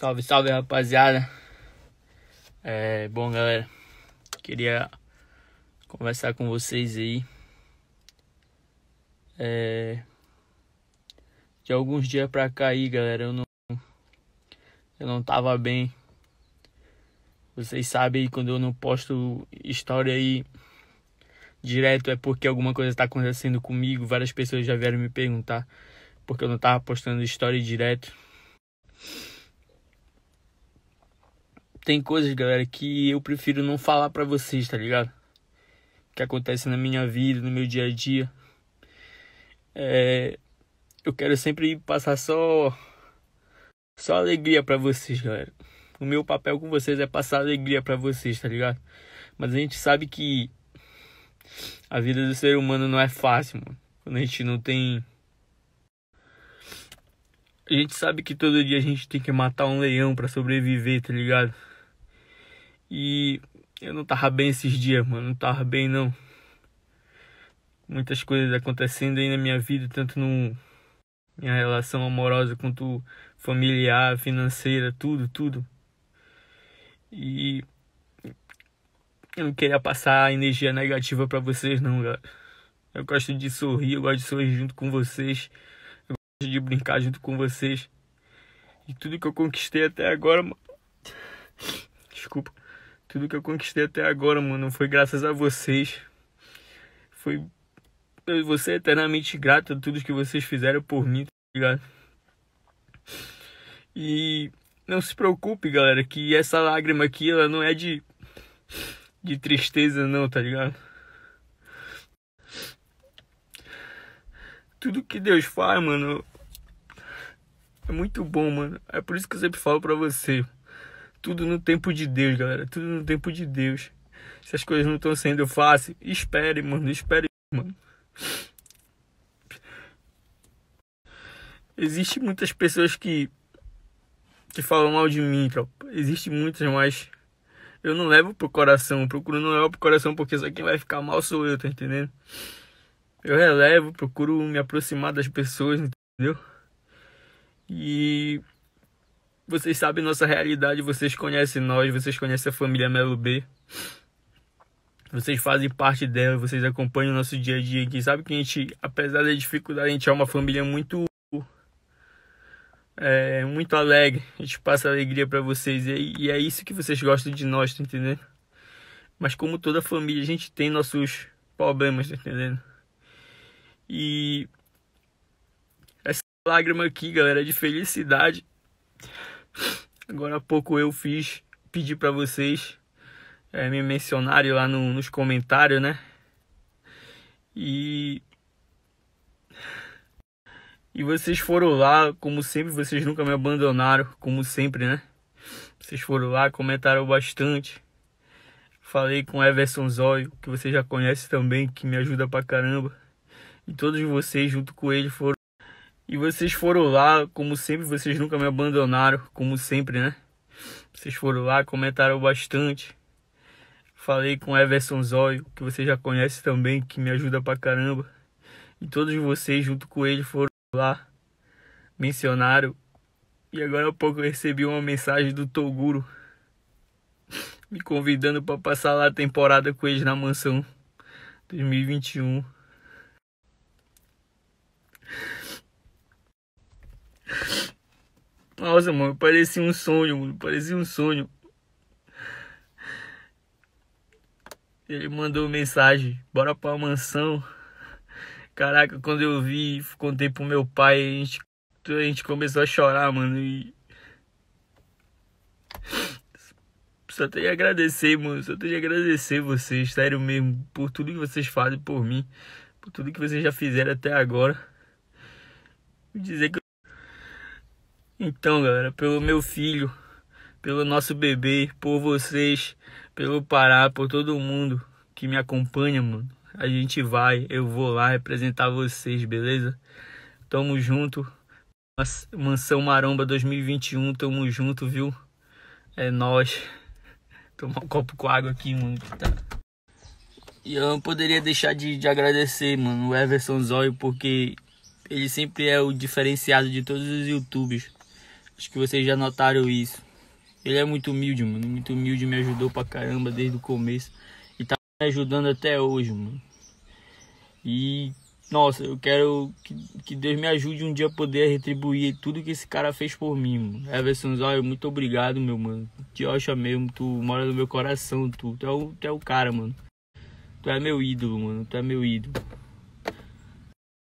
Salve, salve rapaziada. É, bom, galera, queria conversar com vocês aí. É, de alguns dias pra cá aí, galera, eu não. Eu não tava bem. Vocês sabem quando eu não posto história aí direto é porque alguma coisa tá acontecendo comigo. Várias pessoas já vieram me perguntar porque eu não tava postando história direto. tem coisas, galera, que eu prefiro não falar para vocês, tá ligado? Que acontece na minha vida, no meu dia a dia. É, eu quero sempre passar só só alegria para vocês, galera. O meu papel com vocês é passar alegria para vocês, tá ligado? Mas a gente sabe que a vida do ser humano não é fácil, mano. Quando a gente não tem a gente sabe que todo dia a gente tem que matar um leão para sobreviver, tá ligado? E eu não tava bem esses dias, mano. Não tava bem, não. Muitas coisas acontecendo aí na minha vida, tanto no minha relação amorosa quanto familiar, financeira, tudo, tudo. E eu não queria passar energia negativa para vocês, não, galera. Eu gosto de sorrir, eu gosto de sorrir junto com vocês. Eu gosto de brincar junto com vocês. E tudo que eu conquistei até agora, mano. Desculpa. Tudo que eu conquistei até agora, mano, foi graças a vocês. Foi. Eu vou ser eternamente grato a tudo que vocês fizeram por mim, tá ligado? E não se preocupe, galera, que essa lágrima aqui, ela não é de. de tristeza, não, tá ligado? Tudo que Deus faz, mano, é muito bom, mano. É por isso que eu sempre falo pra você. Tudo no tempo de Deus, galera. Tudo no tempo de Deus. Se as coisas não estão sendo fáceis, espere, mano. Espere, mano. Existem muitas pessoas que, que falam mal de mim, tropa. Existem muitas, mas eu não levo pro coração. Eu procuro não levar pro coração porque só quem vai ficar mal sou eu, tá entendendo? Eu relevo, procuro me aproximar das pessoas, entendeu? E vocês sabem nossa realidade, vocês conhecem nós, vocês conhecem a família Melo B. Vocês fazem parte dela, vocês acompanham o nosso dia a dia aqui. Sabe que a gente, apesar da dificuldade, a gente é uma família muito. É, muito alegre. A gente passa alegria para vocês. E, é, e é isso que vocês gostam de nós, tá entendendo? Mas como toda família, a gente tem nossos problemas, tá entendendo? E. Essa lágrima aqui, galera, é de felicidade. Agora há pouco eu fiz, pedi para vocês é, me mencionarem lá no, nos comentários, né? E. E vocês foram lá, como sempre, vocês nunca me abandonaram, como sempre, né? Vocês foram lá, comentaram bastante. Falei com Everson Zóio, que você já conhece também, que me ajuda pra caramba. E todos vocês, junto com ele, foram. E vocês foram lá, como sempre, vocês nunca me abandonaram, como sempre, né? Vocês foram lá, comentaram bastante. Falei com Everson Zóio, que você já conhece também, que me ajuda pra caramba. E todos vocês, junto com ele, foram lá, mencionaram. E agora há pouco eu recebi uma mensagem do Toguro me convidando para passar lá a temporada com eles na mansão 2021. Nossa, mano, parecia um sonho, mano, parecia um sonho. Ele mandou mensagem, bora pra mansão. Caraca, quando eu vi, contei pro meu pai, a gente, a gente começou a chorar, mano, e... Só tenho a agradecer, mano, só tenho a agradecer vocês, sério mesmo, por tudo que vocês fazem por mim, por tudo que vocês já fizeram até agora. Dizer que então, galera, pelo meu filho, pelo nosso bebê, por vocês, pelo Pará, por todo mundo que me acompanha, mano. A gente vai, eu vou lá representar vocês, beleza? Tamo junto. Mansão Maromba 2021, tamo junto, viu? É nós. Tomar um copo com água aqui, mano. Tá. E eu não poderia deixar de, de agradecer, mano, o Everson Zóio, porque ele sempre é o diferenciado de todos os youtubers. Acho que vocês já notaram isso. Ele é muito humilde, mano. Muito humilde, me ajudou pra caramba desde o começo. E tá me ajudando até hoje, mano. E, nossa, eu quero que, que Deus me ajude um dia a poder retribuir tudo que esse cara fez por mim, mano. Everson Zóio, muito obrigado, meu mano. Te acha mesmo, tu mora no meu coração, tu. Tu é o, tu é o cara, mano. Tu é meu ídolo, mano. Tu é meu ídolo.